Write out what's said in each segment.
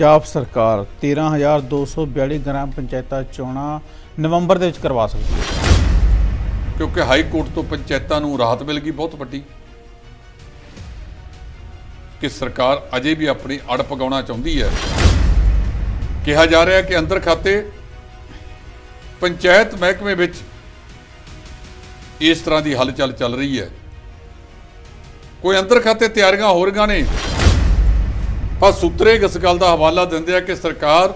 ਪੰਜਾਬ ਸਰਕਾਰ 13242 ਗ੍ਰਾਮ ਪੰਚਾਇਤਾਂ ਚੋਣਾਂ ਨਵੰਬਰ ਦੇ ਵਿੱਚ ਕਰਵਾ ਸਕਦੀ ਹੈ ਕਿਉਂਕਿ ਹਾਈ ਕੋਰਟ ਤੋਂ ਪੰਚਾਇਤਾਂ ਨੂੰ ਰਾਹਤ ਮਿਲ ਗਈ ਬਹੁਤ ਵੱਡੀ ਕਿ ਸਰਕਾਰ ਅਜੇ ਵੀ ਆਪਣੀ ਅੜ ਪਗਾਉਣਾ ਚਾਹੁੰਦੀ ਹੈ ਕਿਹਾ ਜਾ ਰਿਹਾ ਕਿ ਅੰਦਰ ਖਾਤੇ ਪੰਚਾਇਤ ਮਹਿਕਮੇ ਵਿੱਚ ਇਸ ਤਰ੍ਹਾਂ ਦੀ ਹਲਚਲ ਚੱਲ ਰਹੀ ਹੈ ਕੋਈ ਅੰਦਰ ਖਾਤੇ ਤਿਆਰੀਆਂ ਹੋ ਰਹੀਆਂ ਨੇ ਪਰ ਸੂਤਰੇ ਇਸ ਗੱਲ ਦਾ ਹਵਾਲਾ ਦਿੰਦੇ ਆ ਕਿ ਸਰਕਾਰ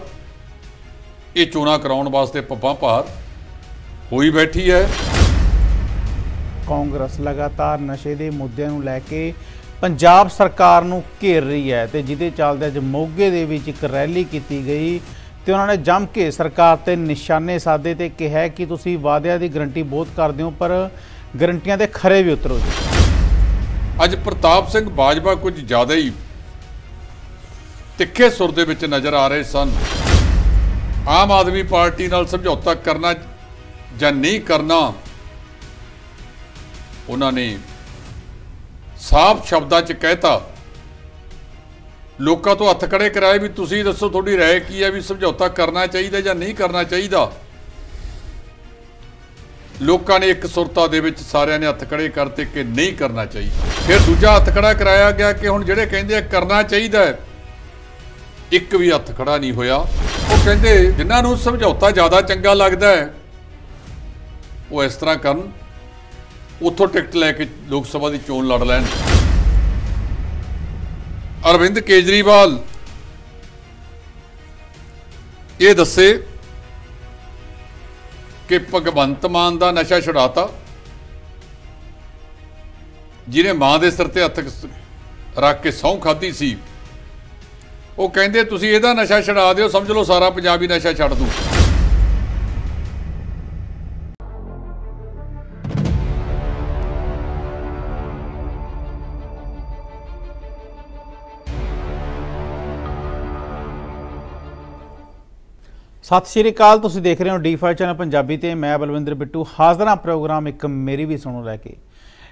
ਇਹ ਚੋਣਾਂ ਕਰਾਉਣ ਵਾਸਤੇ ਪੱਪਾ ਭਾਰ ਹੋਈ ਬੈਠੀ ਹੈ ਕਾਂਗਰਸ ਲਗਾਤਾਰ ਨਸ਼ੇ ਦੇ ਮੁੱਦੇ ਨੂੰ ਲੈ ਕੇ ਪੰਜਾਬ ਸਰਕਾਰ ਨੂੰ ਘੇਰ ਰਹੀ ਹੈ ਤੇ ਜਿਹਦੇ ਚੱਲਦੇ ਅੱਜ ਮੋਗੇ ਦੇ ਵਿੱਚ ਇੱਕ ਰੈਲੀ ਕੀਤੀ ਗਈ ਤੇ ਉਹਨਾਂ ਨੇ ਜੰਮ ਕੇ ਸਰਕਾਰ ਤੇ ਨਿਸ਼ਾਨੇ ਸਾਦੇ ਤੇ ਕਿਹਾ ਕਿ ਤੁਸੀਂ ਵਾਅਦਿਆਂ ਦੀ ਗਰੰਟੀ ਬਹੁਤ ਕਰਦੇ ਹੋ ਪਰ ਗਰੰਟੀਆਂ ਦੇ ਖਰੇ ਵੀ ਉਤਰੋ ਜੀ ਅੱਜ ਪ੍ਰਤਾਪ ਸਿੰਘ ਬਾਜਵਾ ਕੁਝ ਜ਼ਿਆਦਾ ਹੀ ਤਿੱਖੇ ਸੁਰ ਦੇ ਵਿੱਚ ਨਜ਼ਰ ਆ ਰਹੇ ਸਨ ਆਮ ਆਦਮੀ ਪਾਰਟੀ ਨਾਲ ਸਮਝੌਤਾ ਕਰਨਾ ਜਾਂ ਨਹੀਂ ਕਰਨਾ ਉਹਨਾਂ ਨੇ ਸਾਫ਼ ਸ਼ਬਦਾਂ 'ਚ ਕਹਿਤਾ ਲੋਕਾਂ ਤੋਂ ਹੱਥ ਖੜੇ ਕਰਾਏ ਵੀ ਤੁਸੀਂ ਦੱਸੋ ਤੁਹਾਡੀ رائے ਕੀ ਹੈ ਵੀ ਸਮਝੌਤਾ ਕਰਨਾ ਚਾਹੀਦਾ ਜਾਂ ਨਹੀਂ ਕਰਨਾ ਚਾਹੀਦਾ ਲੋਕਾਂ ਨੇ ਇੱਕ ਸੁਰਤਾ ਦੇ ਵਿੱਚ ਸਾਰਿਆਂ ਨੇ ਹੱਥ ਖੜੇ ਕਰਤੇ ਕਿ ਨਹੀਂ ਕਰਨਾ ਚਾਹੀਦਾ ਫਿਰ ਦੂਜਾ ਹੱਥ ਖੜਾ ਕਰਾਇਆ ਗਿਆ ਕਿ ਹੁਣ ਜਿਹੜੇ ਕਹਿੰਦੇ ਆ ਕਰਨਾ ਚਾਹੀਦਾ ਇੱਕ ਵੀ ਹੱਥ ਖੜਾ ਨਹੀਂ ਹੋਇਆ ਉਹ ਕਹਿੰਦੇ ਜਿਨ੍ਹਾਂ ਨੂੰ ਸਮਝੌਤਾ ਜ਼ਿਆਦਾ ਚੰਗਾ ਲੱਗਦਾ ਹੈ ਉਹ ਇਸ ਤਰ੍ਹਾਂ ਕਰਨ ਉੱਥੋਂ ਟਿਕਟ ਲੈ ਕੇ ਲੋਕ ਸਭਾ ਦੀ ਚੋਣ ਲੜ ਲੈਣ ਅਰਵਿੰਦ ਕੇਜਰੀਵਾਲ ਇਹ ਦੱਸੇ ਕਿ ਭਗਵੰਤ ਮਾਨ ਦਾ ਨਸ਼ਾ ਛੁਡਾਤਾ ਜਿਹਨੇ ਮਾਂ ਦੇ ਸਿਰ ਤੇ ਹੱਥ ਰੱਖ ਕੇ ਸੌਂ ਖਾਦੀ ਸੀ ਉਹ ਕਹਿੰਦੇ ਤੁਸੀਂ ਇਹਦਾ ਨਸ਼ਾ ਛਡਾ ਦਿਓ ਸਮਝ ਲਓ ਸਾਰਾ ਪੰਜਾਬੀ ਨਸ਼ਾ ਛੱਡ ਦੂ ਸਤਿ ਸ਼੍ਰੀ ਅਕਾਲ ਤੁਸੀਂ ਦੇਖ ਰਹੇ ਹੋ ਡੀਫਾਈ ਚੈਨਲ ਪੰਜਾਬੀ ਤੇ ਮੈਂ ਬਲਵਿੰਦਰ ਬਿੱਟੂ ਹਾਜ਼ਰਾਂ ਪ੍ਰੋਗਰਾਮ ਇੱਕ ਮੇਰੀ ਵੀ ਸੁਣੋ ਲੈ ਕੇ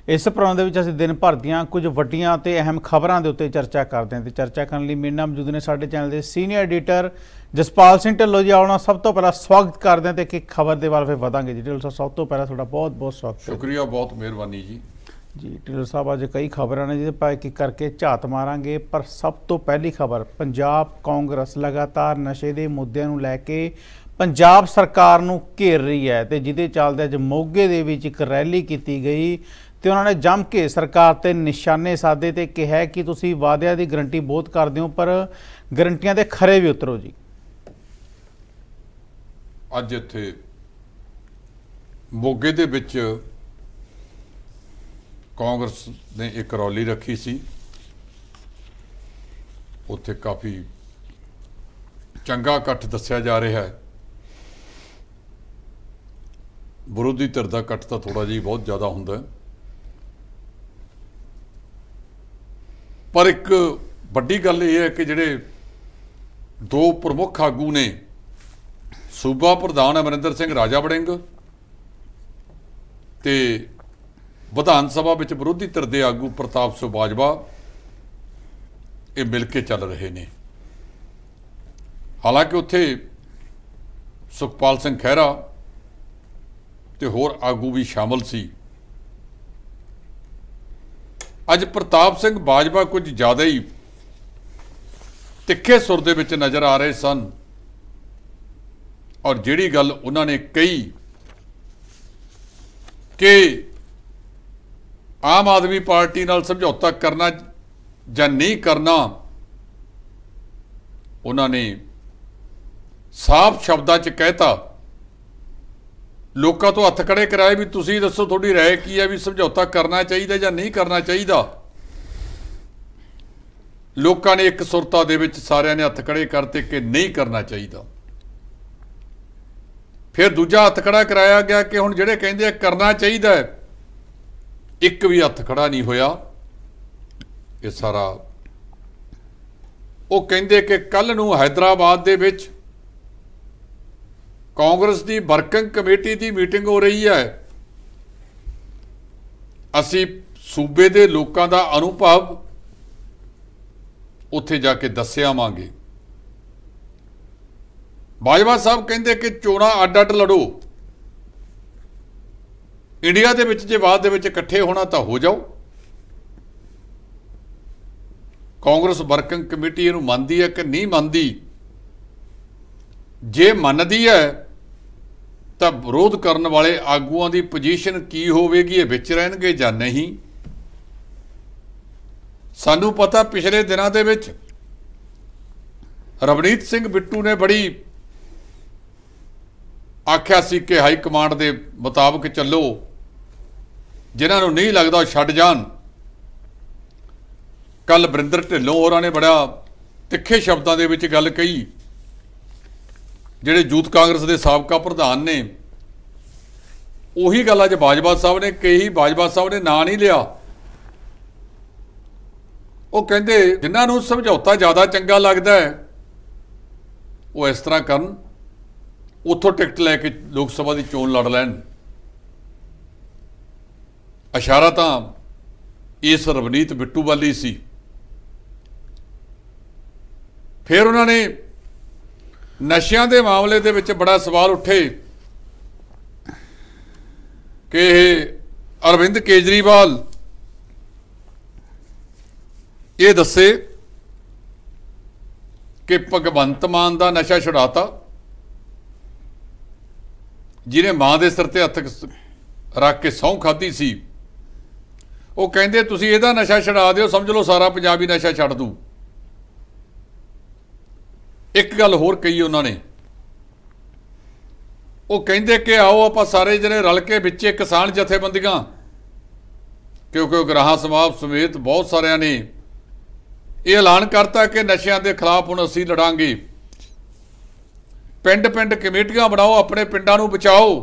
ਇਸ ਪ੍ਰੋਗਰਾਮ ਦੇ ਵਿੱਚ ਅਸੀਂ ਦਿਨ ਭਰ ਦੀਆਂ ਕੁਝ ਵੱਡੀਆਂ ਤੇ ਅਹਿਮ ਖਬਰਾਂ ਦੇ ਉੱਤੇ ਚਰਚਾ ਕਰਦੇ ਹਾਂ ਤੇ ਚਰਚਾ ਕਰਨ ਲਈ ਮੇਰੇ ਨਾਲ ਮੌਜੂਦ ਨੇ ਸਾਡੇ ਚੈਨਲ ਦੇ ਸੀਨੀਅਰ ਐਡੀਟਰ ਜਸਪਾਲ ਸਿੰਘ ਢਿੱਲੋਂ ਜੀ ਆਉਣਾ ਸਭ ਤੋਂ ਪਹਿਲਾਂ ਸਵਾਗਤ ਕਰਦੇ ਹਾਂ ਤੇ ਕਿ ਖਬਰ ਦੇ ਬਾਰੇ ਫੇ ਵਧਾਂਗੇ ਜੀ ਢਿੱਲੋਂ ਸਭ ਤੋਂ ਪਹਿਲਾਂ ਤੁਹਾਡਾ ਬਹੁਤ ਬਹੁਤ ਸਵਾਗਤ ਸ਼ੁਕਰੀਆ ਬਹੁਤ ਮਿਹਰਬਾਨੀ ਜੀ ਜੀ ਢਿੱਲੋਂ ਸਾਹਿਬ ਅੱਜ ਕਈ ਖਬਰਾਂ ਨੇ ਜਿਹਦੇ ਪਾਇ ਇੱਕ ਕਰਕੇ ਝਾਤ ਮਾਰਾਂਗੇ ਪਰ ਸਭ ਤੋਂ ਪਹਿਲੀ ਖਬਰ ਪੰਜਾਬ ਕਾਂਗਰਸ ਲਗਾਤਾਰ ਨਸ਼ੇ ਦੇ ਮੁੱਦਿਆਂ ਨੂੰ ਲੈ ਕੇ ਪੰਜਾਬ ਸਰਕਾਰ ਨੂੰ ਘੇਰ ਰਹੀ ਹੈ ਤੇ ਜਿਹਦੇ ਚੱਲਦੇ ਅੱਜ ਮੋਗੇ ਦੇ ਵਿੱਚ ਇੱਕ ਰੈਲੀ ਕੀਤੀ ਗਈ ਤੇ ਉਹਨਾਂ ਨੇ ਜੰਮ ਕੇ ਸਰਕਾਰ ਤੇ ਨਿਸ਼ਾਨੇ ਸਾਦੇ ਤੇ ਕਿਹਾ ਕਿ ਤੁਸੀਂ ਵਾਅਦਿਆਂ ਦੀ ਗਰੰਟੀ ਬਹੁਤ ਕਰਦੇ ਹੋ ਪਰ ਗਰੰਟੀਆਂ ਦੇ ਖਰੇ ਵੀ ਉਤਰੋ ਜੀ ਅੱਜ ਇੱਥੇ ਮੋਗੇ ਦੇ ਵਿੱਚ ਕਾਂਗਰਸ ਨੇ ਇੱਕ ਰੌਲੀ ਰੱਖੀ ਸੀ ਉੱਥੇ ਕਾਫੀ ਚੰਗਾ ਇਕੱਠ ਦੱਸਿਆ ਜਾ ਰਿਹਾ ਹੈ ਵਿਰੋਧੀ ਧਿਰ ਦਾ ਇਕੱਠ ਤਾਂ ਥੋੜਾ ਜਿਹਾ ਬਹੁਤ ਜ਼ਿਆਦਾ ਹੁੰਦਾ ਹੈ ਪਰ ਇੱਕ ਵੱਡੀ ਗੱਲ ਇਹ ਹੈ ਕਿ ਜਿਹੜੇ ਦੋ ਪ੍ਰਮੁੱਖ ਆਗੂ ਨੇ ਸੂਬਾ ਪ੍ਰਧਾਨ ਅਮਰਿੰਦਰ ਸਿੰਘ ਰਾਜਾ ਵੜਿੰਗ ਤੇ ਵਿਧਾਨ ਸਭਾ ਵਿੱਚ ਵਿਰੋਧੀ ਧਿਰ ਦੇ ਆਗੂ ਪ੍ਰਤਾਪ ਸਿੰਘ ਬਾਜਵਾ ਇਹ ਮਿਲ ਕੇ ਚੱਲ ਰਹੇ ਨੇ ਹਾਲਾਂਕਿ ਉੱਥੇ ਸੁਖਪਾਲ ਸਿੰਘ ਖਹਿਰਾ ਤੇ ਹੋਰ ਆਗੂ ਵੀ ਸ਼ਾਮਲ ਸੀ ਅੱਜ ਪ੍ਰਤਾਪ ਸਿੰਘ ਬਾਜਵਾ ਕੁਝ ਜ਼ਿਆਦਾ ਹੀ ਤਿੱਖੇ ਸੁਰ ਦੇ ਵਿੱਚ ਨਜ਼ਰ ਆ ਰਹੇ ਸਨ ਔਰ ਜਿਹੜੀ ਗੱਲ ਉਹਨਾਂ ਨੇ ਕਹੀ ਕਿ ਆਮ ਆਦਮੀ ਪਾਰਟੀ ਨਾਲ ਸਮਝੌਤਾ ਕਰਨਾ ਜਾਂ ਨਹੀਂ ਕਰਨਾ ਉਹਨਾਂ ਨੇ ਸਾਫ਼ ਸ਼ਬਦਾਂ 'ਚ ਕਹਿਤਾ ਲੋਕਾਂ ਤੋਂ ਹੱਥ ਖੜੇ ਕਰਾਏ ਵੀ ਤੁਸੀਂ ਦੱਸੋ ਤੁਹਾਡੀ رائے ਕੀ ਹੈ ਵੀ ਸਮਝੌਤਾ ਕਰਨਾ ਚਾਹੀਦਾ ਜਾਂ ਨਹੀਂ ਕਰਨਾ ਚਾਹੀਦਾ ਲੋਕਾਂ ਨੇ ਇੱਕ ਸੁਰਤਾ ਦੇ ਵਿੱਚ ਸਾਰਿਆਂ ਨੇ ਹੱਥ ਖੜੇ ਕਰਤੇ ਕਿ ਨਹੀਂ ਕਰਨਾ ਚਾਹੀਦਾ ਫਿਰ ਦੂਜਾ ਹੱਥ ਖੜਾ ਕਰਾਇਆ ਗਿਆ ਕਿ ਹੁਣ ਜਿਹੜੇ ਕਹਿੰਦੇ ਆ ਕਰਨਾ ਚਾਹੀਦਾ ਇੱਕ ਵੀ ਹੱਥ ਖੜਾ ਨਹੀਂ ਹੋਇਆ ਇਹ ਸਾਰਾ ਉਹ ਕਹਿੰਦੇ ਕਿ ਕੱਲ ਨੂੰ ਹైదరాబాద్ ਦੇ ਵਿੱਚ ਕਾਂਗਰਸ ਦੀ ਵਰਕਿੰਗ ਕਮੇਟੀ ਦੀ ਮੀਟਿੰਗ ਹੋ ਰਹੀ ਹੈ ਅਸੀਂ ਸੂਬੇ ਦੇ ਲੋਕਾਂ ਦਾ ਅਨੁਭਵ ਉੱਥੇ ਜਾ ਕੇ ਦੱਸਿਆਵਾਂਗੇ ਬਾਜਵਾ ਸਾਹਿਬ ਕਹਿੰਦੇ ਕਿ ਚੋਣਾ ਅੱਡ-ਅੱਡ ਲੜੋ ਇੰਡੀਆ ਦੇ ਵਿੱਚ ਜੇ ਬਾਅਦ ਦੇ ਵਿੱਚ ਇਕੱਠੇ ਹੋਣਾ ਤਾਂ ਹੋ ਜਾਓ ਕਾਂਗਰਸ ਵਰਕਿੰਗ ਕਮੇਟੀ ਇਹਨੂੰ ਮੰਨਦੀ ਹੈ ਕਿ ਨਹੀਂ ਮੰਨਦੀ ਜੇ ਮੰਨਦੀ ਹੈ ਤਾਂ ਵਿਰੋਧ ਕਰਨ ਵਾਲੇ ਆਗੂਆਂ ਦੀ ਪੋਜੀਸ਼ਨ ਕੀ ਹੋਵੇਗੀ ਇਹ ਵਿੱਚ ਰਹਿਣਗੇ ਜਾਂ ਨਹੀਂ ਸਾਨੂੰ ਪਤਾ ਪਿਛਲੇ ਦਿਨਾਂ ਦੇ ਵਿੱਚ ਰਵਨੀਤ ਸਿੰਘ ਬਿੱਟੂ ਨੇ ਬੜੀ ਆਖਿਆ ਸੀ ਕਿ ਹਾਈ ਕਮਾਂਡ ਦੇ ਮੁਤਾਬਕ ਚੱਲੋ ਜਿਨ੍ਹਾਂ ਨੂੰ ਨਹੀਂ ਲੱਗਦਾ ਛੱਡ ਜਾਣ ਕੱਲ ਬਰਿੰਦਰ ਢਿੱਲੋਂ ਹੋਰਾਂ ਨੇ ਬੜਾ ਤਿੱਖੇ ਸ਼ਬਦਾਂ ਦੇ ਵਿੱਚ ਗੱਲ ਕਹੀ ਜਿਹੜੇ ਯੂਥ ਕਾਂਗਰਸ ਦੇ ਸਾਬਕਾ ਪ੍ਰਧਾਨ ਨੇ ਉਹੀ ਗੱਲ ਅੱਜ ਬਾਜਵਾ ਸਾਹਿਬ ਨੇ ਕਹੀ ਬਾਜਵਾ ਸਾਹਿਬ ਨੇ ਨਾਂ ਨਹੀਂ ਲਿਆ ਉਹ ਕਹਿੰਦੇ ਜਿਨ੍ਹਾਂ ਨੂੰ ਸਮਝੌਤਾ ਜ਼ਿਆਦਾ ਚੰਗਾ ਲੱਗਦਾ ਹੈ ਉਹ ਇਸ ਤਰ੍ਹਾਂ ਕਰਨ ਉੱਥੋਂ ਟਿਕਟ ਲੈ ਕੇ ਲੋਕ ਸਭਾ ਦੀ ਚੋਣ ਲੜ ਲੈਣ ਇਸ਼ਾਰਾ ਤਾਂ ਇਸ ਰਵਨੀਤ ਬਿੱਟੂ ਵਾਲੀ ਸੀ ਫਿਰ ਉਹਨਾਂ ਨੇ ਨਸ਼ਿਆਂ ਦੇ ਮਾਮਲੇ ਦੇ ਵਿੱਚ ਬੜਾ ਸਵਾਲ ਉੱਠੇ ਕਿ ਅਰਵਿੰਦ ਕੇਜਰੀਵਾਲ ਇਹ ਦੱਸੇ ਕਿ ਭਗਵੰਤ ਮਾਨ ਦਾ ਨਸ਼ਾ ਛੁਡਾਤਾ ਜਿਹਨੇ ਮਾਂ ਦੇ ਸਿਰ ਤੇ ਹੱਥ ਰੱਖ ਕੇ ਸੌਂ ਖਾਦੀ ਸੀ ਉਹ ਕਹਿੰਦੇ ਤੁਸੀਂ ਇਹਦਾ ਨਸ਼ਾ ਛਡਾ ਦਿਓ ਸਮਝ ਲਓ ਸਾਰਾ ਪੰਜਾਬੀ ਨਸ਼ਾ ਛੱਡ ਦੂ ਇੱਕ ਗੱਲ ਹੋਰ ਕਹੀ ਉਹਨਾਂ ਨੇ ਉਹ ਕਹਿੰਦੇ ਕਿ ਆਓ ਆਪਾਂ ਸਾਰੇ ਜਿਹੜੇ ਰਲ ਕੇ ਵਿੱਚ ਕਿਸਾਨ ਜਥੇਬੰਦੀਆਂ ਕਿਉਂਕਿ ਉਹ ਗ੍ਰਾਹ ਸਮਾਪ ਸਮੇਤ ਬਹੁਤ ਸਾਰਿਆਂ ਨੇ ਇਹ ਐਲਾਨ ਕਰਤਾ ਕਿ ਨਸ਼ਿਆਂ ਦੇ ਖਿਲਾਫ ਹੁਣ ਅਸੀਂ ਲੜਾਂਗੇ ਪਿੰਡ-ਪਿੰਡ ਕਮੇਟੀਆਂ ਬਣਾਓ ਆਪਣੇ ਪਿੰਡਾਂ ਨੂੰ ਬਚਾਓ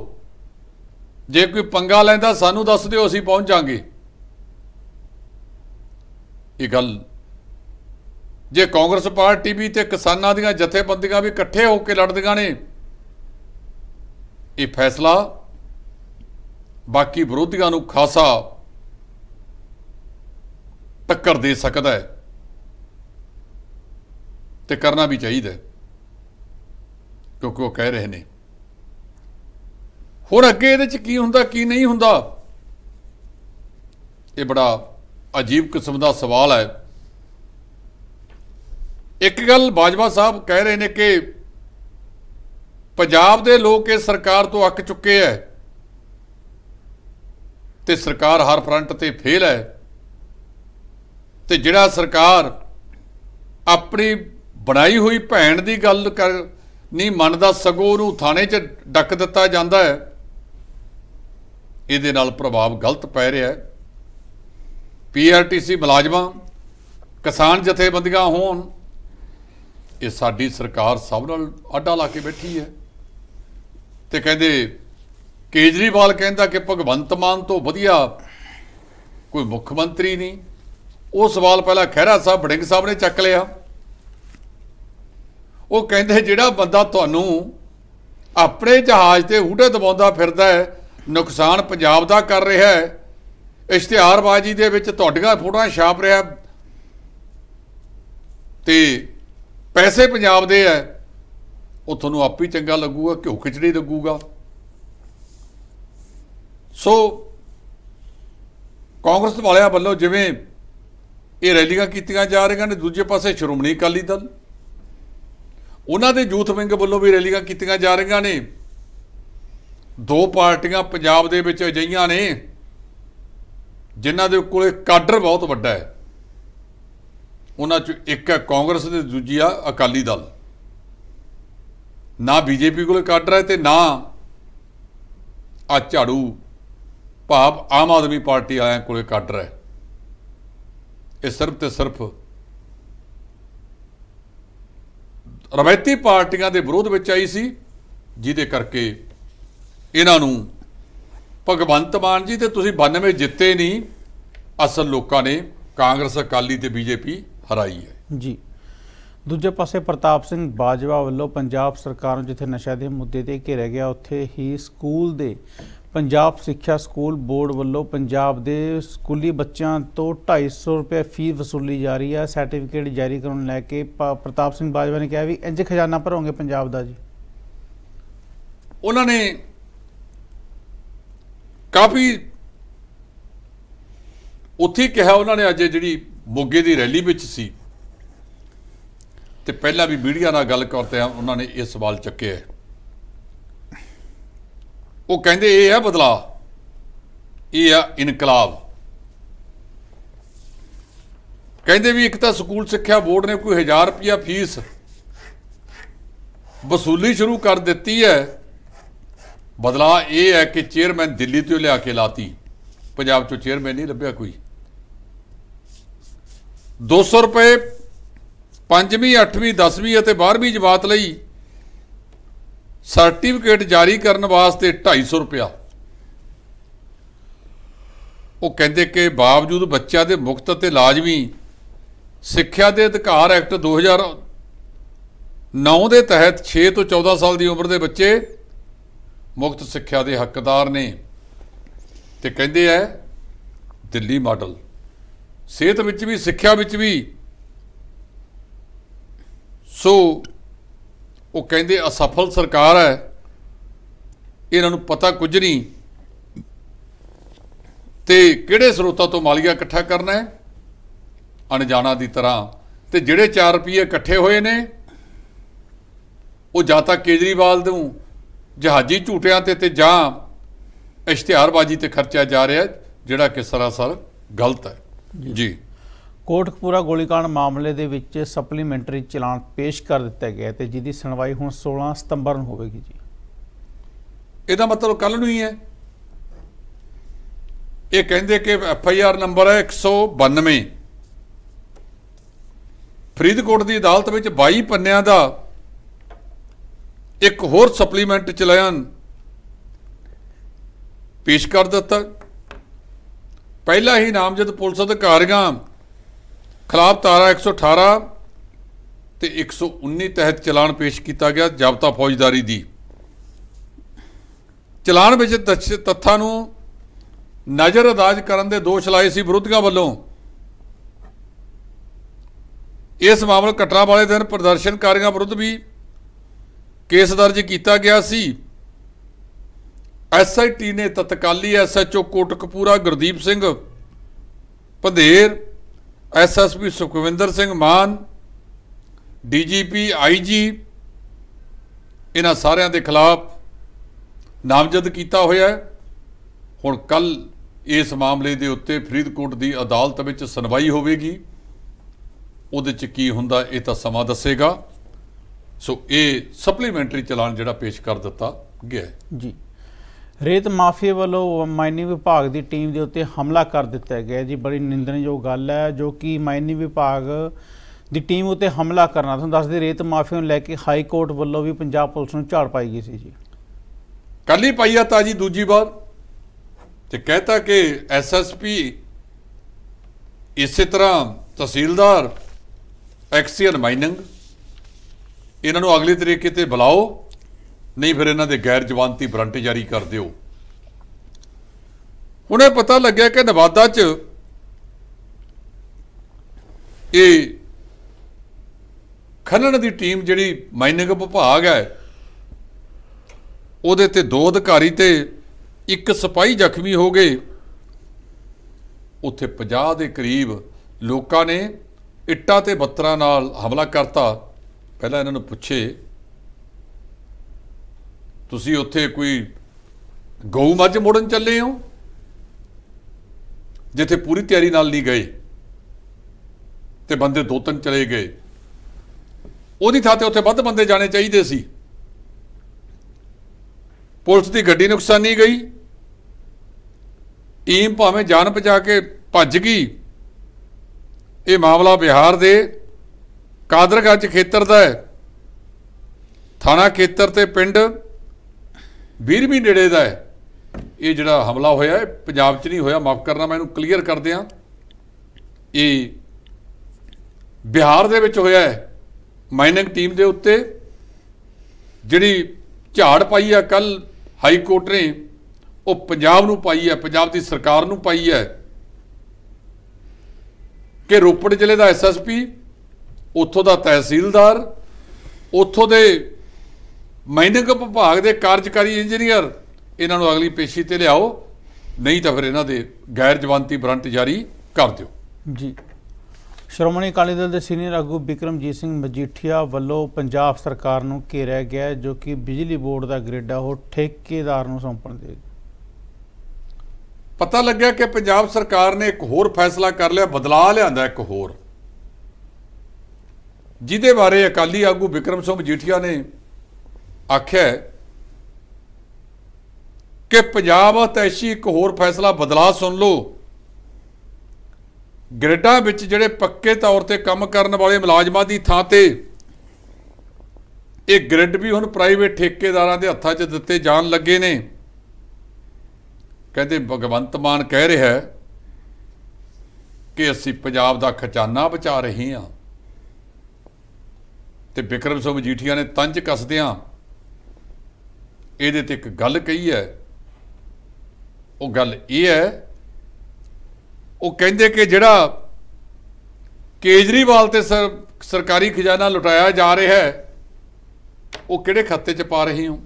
ਜੇ ਕੋਈ ਪੰਗਾ ਲੈਂਦਾ ਸਾਨੂੰ ਦੱਸ ਦਿਓ ਅਸੀਂ ਪਹੁੰਚ ਜਾਾਂਗੇ ਇਹ ਗੱਲ ਜੇ ਕਾਂਗਰਸ ਪਾਰਟੀ ਵੀ ਤੇ ਕਿਸਾਨਾਂ ਦੀਆਂ ਜਥੇਬੰਦੀਆਂ ਵੀ ਇਕੱਠੇ ਹੋ ਕੇ ਲੜਦੀਆਂ ਨੇ ਇਹ ਫੈਸਲਾ ਬਾਕੀ ਵਿਰੋਧੀਆਂ ਨੂੰ ਖਾਸਾ ਟੱਕਰ ਦੇ ਸਕਦਾ ਹੈ ਤੇ ਕਰਨਾ ਵੀ ਚਾਹੀਦਾ ਕਿਉਂਕਿ ਉਹ ਕਹਿ ਰਹੇ ਨੇ ਹੋਰ ਅੱਗੇ ਇਹਦੇ ਚ ਕੀ ਹੁੰਦਾ ਕੀ ਨਹੀਂ ਹੁੰਦਾ ਇਹ ਬੜਾ ਅਜੀਬ ਕਿਸਮ ਦਾ ਸਵਾਲ ਹੈ ਇੱਕ ਗੱਲ ਬਾਜਵਾ ਸਾਹਿਬ ਕਹਿ ਰਹੇ ਨੇ ਕਿ ਪੰਜਾਬ ਦੇ ਲੋਕ ਇਸ ਸਰਕਾਰ ਤੋਂ ਅੱਕ ਚੁੱਕੇ ਐ ਤੇ ਸਰਕਾਰ ਹਰ ਫਰੰਟ ਤੇ ਫੇਲ ਐ ਤੇ ਜਿਹੜਾ ਸਰਕਾਰ ਆਪਣੀ ਬਣਾਈ ਹੋਈ ਭੈਣ ਦੀ ਗੱਲ ਕਰ ਨਹੀਂ ਮੰਨਦਾ ਸਗੋਂ ਉਹਨੂੰ ਥਾਣੇ 'ਚ ਡੱਕ ਦਿੱਤਾ ਜਾਂਦਾ ਹੈ ਇਹਦੇ ਨਾਲ ਪ੍ਰਭਾਵ ਗਲਤ ਪੈ ਰਿਹਾ ਹੈ ਪੀਆਰਟੀਸੀ ਮੁਲਾਜ਼ਮਾਂ ਕਿਸਾਨ ਜਥੇਬੰਦੀਆਂ ਹੋਣ ਇਹ ਸਾਡੀ ਸਰਕਾਰ ਸਭ ਨਾਲ ਅੱਡਾ ਲਾ ਕੇ ਬੈਠੀ ਹੈ ਤੇ ਕਹਿੰਦੇ ਕੇਜਰੀਵਾਲ ਕਹਿੰਦਾ ਕਿ ਭਗਵੰਤ ਮਾਨ ਤੋਂ ਵਧੀਆ ਕੋਈ ਮੁੱਖ ਮੰਤਰੀ ਨਹੀਂ ਉਹ ਸਵਾਲ ਪਹਿਲਾਂ ਖਹਿਰਾ ਸਾਹਿਬ ਬੜਿੰਗ ਸਾਹਿਬ ਨੇ ਚੱਕ ਲਿਆ ਉਹ ਕਹਿੰਦੇ ਜਿਹੜਾ ਬੰਦਾ ਤੁਹਾਨੂੰ ਆਪਣੇ ਜਹਾਜ਼ ਤੇ ਹੂਟੇ ਦਬਾਉਂਦਾ ਫਿਰਦਾ ਹੈ ਨੁਕਸਾਨ ਪੰਜਾਬ ਦਾ ਕਰ ਰਿਹਾ ਹੈ ਇਸ਼ਤਿਹਾਰਬਾਜ਼ੀ ਦੇ ਵਿੱਚ ਤੁਹਾਡੀਆਂ ਫੋਟੋਆਂ ਛਾਪ ਰਿਹਾ ਤੇ ਪੈਸੇ ਪੰਜਾਬ ਦੇ ਐ ਉਹ ਤੁਹਾਨੂੰ ਆਪ ਹੀ ਚੰਗਾ ਲੱਗੂਗਾ ਕਿਉਂ ਖਿਚੜੀ ਲੱਗੂਗਾ ਸੋ ਕਾਂਗਰਸ ਵਾਲਿਆਂ ਵੱਲੋਂ ਜਿਵੇਂ ਇਹ ਰੈਲੀਆਂ ਕੀਤੀਆਂ ਜਾ ਰਹੀਆਂ ਨੇ ਦੂਜੇ ਪਾਸੇ ਸ਼੍ਰੋਮਣੀ ਅਕਾਲੀ ਦਲ ਉਹਨਾਂ ਦੇ ਯੂਥ ਵਿੰਗ ਵੱਲੋਂ ਵੀ ਰੈਲੀਆਂ ਕੀਤੀਆਂ ਜਾ ਰਹੀਆਂ ਨੇ ਦੋ ਪਾਰਟੀਆਂ ਪੰਜਾਬ ਦੇ ਵਿੱਚ ਅਜਈਆਂ ਨੇ ਜਿਨ੍ਹਾਂ ਦੇ ਕੋਲੇ ਕਾਡਰ ਬਹੁਤ ਵੱਡਾ ਹੈ ਉਹਨਾਂ 'ਚ ਇੱਕ ਹੈ ਕਾਂਗਰਸ ਤੇ ਦੂਜੀ ਆ ਅਕਾਲੀ ਦਲ ਨਾ ਬੀਜੇਪੀ ਕੋਲ ਕਾਡਰ ਹੈ ਤੇ ਨਾ ਆ ਝਾੜੂ ਭਾਵ ਆਮ ਆਦਮੀ ਪਾਰਟੀ ਆਇਆ ਕੋਲੇ ਕਾਡਰ ਹੈ ਇਹ ਸਿਰਫ ਤੇ ਸਿਰਫ ਰਵੈਤੀ ਪਾਰਟੀਆਂ ਦੇ ਵਿਰੋਧ ਵਿੱਚ ਆਈ ਸੀ ਜਿਹਦੇ ਕਰਕੇ ਇਹਨਾਂ ਨੂੰ ਭਗਵੰਤ ਮਾਨ ਜੀ ਤੇ ਤੁਸੀਂ 92 ਜਿੱਤੇ ਨਹੀਂ ਅਸਲ ਲੋਕਾਂ ਨੇ ਕਾਂਗਰਸ ਅਕਾਲੀ ਤੇ ਬੀਜੇਪੀ ਹਰਾਈ ਹੈ ਜੀ ਦੂਜੇ ਪਾਸੇ ਪ੍ਰਤਾਪ ਸਿੰਘ ਬਾਜਵਾ ਵੱਲੋਂ ਪੰਜਾਬ ਸਰਕਾਰ ਨੂੰ ਜਿੱਥੇ ਨਸ਼ਾ ਦੇ ਮੁੱਦੇ ਤੇ ਘੇਰਿਆ ਗਿਆ ਉੱਥੇ ਹੀ ਸਕੂਲ ਦੇ ਪੰਜਾਬ ਸਿੱਖਿਆ ਸਕੂਲ ਬੋਰਡ ਵੱਲੋਂ ਪੰਜਾਬ ਦੇ ਸਕੂਲੀ ਬੱਚਿਆਂ ਤੋਂ 250 ਰੁਪਏ ਫੀਸ ਵਸੂਲੀ ਜਾ ਰਹੀ ਹੈ ਸਰਟੀਫਿਕੇਟ ਜਾਰੀ ਕਰਨ ਲੈ ਕੇ ਪ੍ਰਤਾਪ ਸਿੰਘ ਬਾਜਵਾ ਨੇ ਕਿਹਾ ਵੀ ਇੰਜ ਖਜ਼ਾਨਾ ਭਰੋਗੇ ਪੰਜਾਬ ਦਾ ਜੀ ਉਹਨਾਂ ਨੇ ਕਾਫੀ ਉੱਥੇ ਕਿਹਾ ਉਹਨਾਂ ਨੇ ਅੱਜ ਜਿਹੜੀ ਮੋਗੇ ਦੀ ਰੈਲੀ ਵਿੱਚ ਸੀ ਤੇ ਪਹਿਲਾਂ ਵੀ ਮੀਡੀਆ ਨਾਲ ਗੱਲ ਕਰਦੇ ਆ ਉਹਨਾਂ ਨੇ ਇਹ ਸਵਾਲ ਚੱਕਿਆ ਉਹ ਕਹਿੰਦੇ ਇਹ ਹੈ ਬਦਲਾ ਇਹ ਆ ਇਨਕਲਾਬ ਕਹਿੰਦੇ ਵੀ ਇੱਕ ਤਾਂ ਸਕੂਲ ਸਿੱਖਿਆ ਬੋਰਡ ਨੇ ਕੋਈ 1000 ਰੁਪਿਆ ਫੀਸ ਵਸੂਲੀ ਸ਼ੁਰੂ ਕਰ ਦਿੱਤੀ ਹੈ ਬਦਲਾ ਇਹ ਹੈ ਕਿ ਚੇਅਰਮੈਨ ਦਿੱਲੀ ਤੋਂ ਲਿਆ ਕੇ ਲਾਤੀ ਪੰਜਾਬ ਚੋਂ ਚੇਅਰਮੈਨ ਨਹੀਂ ਲੱਭਿਆ ਕੋਈ 200 ਰੁਪਏ 5ਵੀਂ 8ਵੀਂ 10ਵੀਂ ਅਤੇ 12ਵੀਂ ਜਮਾਤ ਲਈ ਸਰਟੀਫਿਕੇਟ ਜਾਰੀ ਕਰਨ ਵਾਸਤੇ 250 ਰੁਪਿਆ ਉਹ ਕਹਿੰਦੇ ਕਿ ਬਾਵਜੂਦ ਬੱਚਿਆਂ ਦੇ ਮੁਕਤ ਅਤੇ ਲਾਜ਼ਮੀ ਸਿੱਖਿਆ ਦੇ ਅਧਿਕਾਰ ਐਕਟ 2009 ਦੇ ਤਹਿਤ 6 ਤੋਂ 14 ਸਾਲ ਦੀ ਉਮਰ ਦੇ ਬੱਚੇ ਮੁਕਤ ਸਿੱਖਿਆ ਦੇ ਹੱਕਦਾਰ ਨੇ ਤੇ ਕਹਿੰਦੇ ਐ ਦਿੱਲੀ ਮਾਡਲ ਸਿਹਤ ਵਿੱਚ ਵੀ ਸਿੱਖਿਆ ਵਿੱਚ ਵੀ ਸੋ ਉਹ ਕਹਿੰਦੇ ਅਸਫਲ ਸਰਕਾਰ ਹੈ ਇਹਨਾਂ ਨੂੰ ਪਤਾ ਕੁਝ ਨਹੀਂ ਤੇ ਕਿਹੜੇ ਸਰੋਤਾਂ ਤੋਂ ਮਾਲੀਆ ਇਕੱਠਾ ਕਰਨਾ ਹੈ ਅਣਜਾਣਾ ਦੀ ਤਰ੍ਹਾਂ ਤੇ ਜਿਹੜੇ 4 ਰੁਪਏ ਇਕੱਠੇ ਹੋਏ ਨੇ ਉਹ ਜਾਂ ਤਾਂ ਕੇਜਰੀਵਾਲ ਨੂੰ ਜਹਾਜੀ ਝੂਟਿਆਂ ਤੇ ਤੇ ਜਾਂ ਇਸ਼ਤਿਹਾਰਬਾਜ਼ੀ ਤੇ ਖਰਚਿਆ ਜਾ ਰਿਹਾ ਜਿਹੜਾ ਕਿ ਸਰਾਸਰ ਗਲਤ ਹੈ ਜੀ ਕੋਟਕਪੂਰਾ ਗੋਲੀਕਾਂਡ ਮਾਮਲੇ ਦੇ ਵਿੱਚ ਸਪਲੀਮੈਂਟਰੀ ਚਲਾਨ ਪੇਸ਼ ਕਰ ਦਿੱਤਾ ਗਿਆ ਤੇ ਜਿਹਦੀ ਸੁਣਵਾਈ ਹੁਣ 16 ਸਤੰਬਰ ਨੂੰ ਹੋਵੇਗੀ ਜੀ ਇਹਦਾ ਮਤਲਬ ਕੱਲ ਨੂੰ ਹੀ ਹੈ ਇਹ ਕਹਿੰਦੇ ਕਿ ਐਫ ਆਈ ਆਰ ਨੰਬਰ ਹੈ 192 ਫਰੀਦਕੋਟ ਦੀ ਅਦਾਲਤ ਵਿੱਚ 22 ਪੰਨਿਆਂ ਦਾ ਇੱਕ ਹੋਰ ਸਪਲੀਮੈਂਟ ਚਲਾਨ ਪੇਸ਼ ਕਰ ਦਿੱਤਾ ਪਹਿਲਾ ਹੀ ਨਾਮਜ਼ਦ ਪੁਲਿਸ ਅਧਿਕਾਰੀਆਂ ਖਿਲਾਫ ਧਾਰਾ 118 ਤੇ 119 ਤਹਿਤ ਚਲਾਨ ਪੇਸ਼ ਕੀਤਾ ਗਿਆ ਜਾਬਤਾ ਫੌਜਦਾਰੀ ਦੀ ਚਲਾਨ ਵਿੱਚ ਤੱਥਾਂ ਨੂੰ ਅਦਾਜ਼ ਕਰਨ ਦੇ ਦੋਸ਼ ਲਾਏ ਸੀ ਵਿਰੋਧੀਆਂ ਵੱਲੋਂ ਇਸ ਮਾਮਲੇ ਕਟਰਾ ਵਾਲੇ ਦਿਨ ਪ੍ਰਦਰਸ਼ਨਕਾਰੀਆਂ ਵਿਰੁੱਧ ਵੀ ਕੇਸ ਦਰਜ ਕੀਤਾ ਗਿਆ ਸੀ ਐਸਆਈਟੀ ਨੇ ਤਤਕਾਲੀ SHO Kotkapura Gurdeep Singh Pandher SSP Sukhwinder Singh Mann DGP IG ਇਹਨਾਂ ਸਾਰਿਆਂ ਦੇ ਖਿਲਾਫ ਨਾਮਜ਼ਦ ਕੀਤਾ ਹੋਇਆ ਹੈ ਹੁਣ ਕੱਲ ਇਸ ਮਾਮਲੇ ਦੇ ਉੱਤੇ ਫਰੀਦਕੋਟ ਦੀ ਅਦਾਲਤ ਵਿੱਚ ਸੁਣਵਾਈ ਹੋਵੇਗੀ ਉਹਦੇ 'ਚ ਕੀ ਹੁੰਦਾ ਇਹ ਤਾਂ ਸਮਾਂ ਦੱਸੇਗਾ ਸੋ ਇਹ ਸਪਲੀਮੈਂਟਰੀ ਚਲਾਨ ਜਿਹੜਾ ਪੇਸ਼ ਕਰ ਦਿੱਤਾ ਗਿਆ ਜੀ ਰੇਤ ਮਾਫੀਆ ਵੱਲੋਂ ਮਾਈਨਿੰਗ ਵਿਭਾਗ ਦੀ ਟੀਮ ਦੇ ਉੱਤੇ ਹਮਲਾ ਕਰ ਦਿੱਤਾ ਗਿਆ ਜੀ ਬੜੀ ਨਿੰਦਣਯੋਗ ਗੱਲ ਹੈ ਜੋ ਕਿ ਮਾਈਨਿੰਗ ਵਿਭਾਗ ਦੀ ਟੀਮ ਉੱਤੇ ਹਮਲਾ ਕਰਨਾ ਤੁਹਾਨੂੰ ਦੱਸਦੇ ਰੇਤ ਮਾਫੀਆ ਨੂੰ ਲੈ ਕੇ ਹਾਈ ਕੋਰਟ ਵੱਲੋਂ ਵੀ ਪੰਜਾਬ ਪੁਲਿਸ ਨੂੰ ਝਾੜ ਪਾਈ ਗਈ ਸੀ ਜੀ ਕੱਲ ਹੀ ਪਾਈ ਆ ਤਾਂ ਜੀ ਦੂਜੀ ਵਾਰ ਤੇ ਕਹਤਾ ਕਿ ਐਸਐਸਪੀ ਇਸੇ ਤਰ੍ਹਾਂ ਤਹਿਸੀਲਦਾਰ ਐਕਸੀਅਨ ਮਾਈਨਿੰਗ ਇਹਨਾਂ ਨੂੰ ਅਗਲੀ ਤਰੀਕੇ ਤੇ ਬੁਲਾਓ ਨਹੀਂ ਫਿਰ ਇਹਨਾਂ ਦੇ ਗੈਰ ਜਵਾਨਤੀ ਬਰੰਟ ਜਾਰੀ ਕਰ ਦਿਓ ਹੁਣੇ ਪਤਾ ਲੱਗਿਆ ਕਿ ਨਵਾਦਾ 'ਚ ਇਹ ਖਨਨ ਦੀ ਟੀਮ ਜਿਹੜੀ ਮਾਈਨਿੰਗ ਵਿਭਾਗ ਹੈ ਉਹਦੇ ਤੇ ਦੋ ਅਧਿਕਾਰੀ ਤੇ ਇੱਕ ਸਿਪਾਹੀ ਜ਼ਖਮੀ ਹੋ ਗਏ ਉੱਥੇ 50 ਦੇ ਕਰੀਬ ਲੋਕਾਂ ਨੇ ਇੱਟਾਂ ਤੇ ਬੱਤਰਾਂ ਨਾਲ ਹਮਲਾ ਕਰਤਾ ਪਹਿਲਾਂ ਇਹਨਾਂ ਨੂੰ ਪੁੱਛੇ ਤੁਸੀਂ ਉੱਥੇ ਕੋਈ ਗਊ ਮੱਝ ਮੋੜਨ ਚੱਲੇ ਹੋ ਜਿੱਥੇ ਪੂਰੀ ਤਿਆਰੀ ਨਾਲ ਨਹੀਂ ਗਏ ਤੇ ਬੰਦੇ ਦੋ ਤਿੰਨ ਚਲੇ ਗਏ ਉਹਦੀ ਥਾਂ ਤੇ ਉੱਥੇ ਵੱਧ ਬੰਦੇ ਜਾਣੇ ਚਾਹੀਦੇ ਸੀ ਪੁਲਿਸ ਦੀ ਗੱਡੀ ਨੁਕਸਾਨ ਨਹੀਂ ਗਈ ਟੀਮ ਭਾਵੇਂ ਜਾਨ ਬਚਾ ਕੇ ਭੱਜ ਗਈ ਇਹ ਮਾਮਲਾ ਬਿਹਾਰ ਦੇ ਕਾਦਰਗੰਜ ਖੇਤਰ ਦਾ ਹੈ ਥਾਣਾ ਖੇਤਰ ਤੇ ਪਿੰਡ 20 ਵੀ ਨੇੜੇ ਦਾ ਹੈ ਇਹ ਜਿਹੜਾ ਹਮਲਾ ਹੋਇਆ ਹੈ ਪੰਜਾਬ 'ਚ ਨਹੀਂ ਹੋਇਆ ਮਾਫ ਕਰਨਾ ਮੈਂ ਇਹਨੂੰ ਕਲੀਅਰ ਕਰ ਦਿਆਂ ਇਹ ਬਿਹਾਰ ਦੇ ਵਿੱਚ ਹੋਇਆ ਹੈ ਮਾਈਨਿੰਗ ਟੀਮ ਦੇ ਉੱਤੇ ਜਿਹੜੀ ਝਾੜ ਪਾਈ ਆ ਕੱਲ ਹਾਈ ਕੋਰਟ ਨੇ ਉਹ ਪੰਜਾਬ ਨੂੰ ਪਾਈ ਹੈ ਪੰਜਾਬ ਦੀ ਸਰਕਾਰ ਨੂੰ ਪਾਈ ਹੈ ਕਿ ਰੋਪੜ ਜ਼ਿਲ੍ਹੇ ਦਾ ਐਸਐਸਪੀ ਉੱਥੋਂ ਦਾ ਤਹਿਸੀਲਦਾਰ ਉੱਥੋਂ ਦੇ ਮਾਈਨਿੰਗ ਵਿਭਾਗ ਦੇ ਕਾਰਜਕਾਰੀ ਇੰਜੀਨੀਅਰ ਇਹਨਾਂ ਨੂੰ ਅਗਲੀ ਪੇਸ਼ੀ ਤੇ ਲਿਆਓ ਨਹੀਂ ਤਾਂ ਫਿਰ ਇਹਨਾਂ ਦੇ ਗੈਰ ਜਵਾਨਤੀ ਬਰੰਟ ਜਾਰੀ ਕਰ ਦਿਓ ਜੀ ਸ਼੍ਰੋਮਣੀ ਅਕਾਲੀ ਦਲ ਦੇ ਸੀਨੀਅਰ ਆਗੂ ਬਿਕਰਮਜੀਤ ਸਿੰਘ ਮਜੀਠੀਆ ਵੱਲੋਂ ਪੰਜਾਬ ਸਰਕਾਰ ਨੂੰ ਘੇਰਿਆ ਗਿਆ ਜੋ ਕਿ ਬਿਜਲੀ ਬੋਰਡ ਦਾ ਗ੍ਰਿਡ ਆ ਉਹ ਠੇਕੇਦਾਰ ਨੂੰ ਸੌਂਪਣ ਦੇ ਪਤਾ ਲੱਗਿਆ ਕਿ ਪੰਜਾਬ ਸਰਕਾਰ ਨੇ ਇੱਕ ਹੋਰ ਫੈਸਲਾ ਕਰ ਲਿਆ ਬਦਲਾਅ ਲਿਆਂਦਾ ਇੱਕ ਹੋਰ ਜਿਹਦੇ ਬਾਰੇ ਅਕਾਲੀ ਆਗੂ ਬਿਕਰਮ ਸਿੰਘ ਮਜੀਠੀਆ ਨੇ ਆਖਿਆ ਕਿ ਪੰਜਾਬ ਅਤੈਸ਼ੀ ਇੱਕ ਹੋਰ ਫੈਸਲਾ ਬਦਲਾ ਸੁਣ ਲਓ ਗ੍ਰਿਡਾਂ ਵਿੱਚ ਜਿਹੜੇ ਪੱਕੇ ਤੌਰ ਤੇ ਕੰਮ ਕਰਨ ਵਾਲੇ ਮੁਲਾਜ਼ਮਾਂ ਦੀ ਥਾਂ ਤੇ ਇਹ ਗ੍ਰਿਡ ਵੀ ਹੁਣ ਪ੍ਰਾਈਵੇਟ ਠੇਕੇਦਾਰਾਂ ਦੇ ਹੱਥਾਂ 'ਚ ਦਿੱਤੇ ਜਾਣ ਲੱਗੇ ਨੇ ਕਹਿੰਦੇ ਭਗਵੰਤ ਮਾਨ ਕਹਿ ਰਿਹਾ ਕਿ ਅਸੀਂ ਪੰਜਾਬ ਦਾ ਖਜ਼ਾਨਾ ਬਚਾ ਰਹੇ ਹਾਂ ਤੇ ਬਿਕਰਮ ਸਿੰਘ ਮਜੀਠੀਆ ਨੇ ਤੰਜ ਕੱਸਦਿਆਂ ਇਹਦੇ ਤੇ ਇੱਕ ਗੱਲ ਕਹੀ ਹੈ ਉਹ ਗੱਲ ਇਹ ਹੈ ਉਹ ਕਹਿੰਦੇ ਕਿ ਜਿਹੜਾ ਕੇਜਰੀਵਾਲ ਤੇ ਸਰਕਾਰੀ ਖਜ਼ਾਨਾ ਲੁਟਾਇਆ ਜਾ ਰਿਹਾ ਹੈ ਉਹ ਕਿਹੜੇ ਖਾਤੇ 'ਚ ਪਾ ਰਹੇ ਹੋ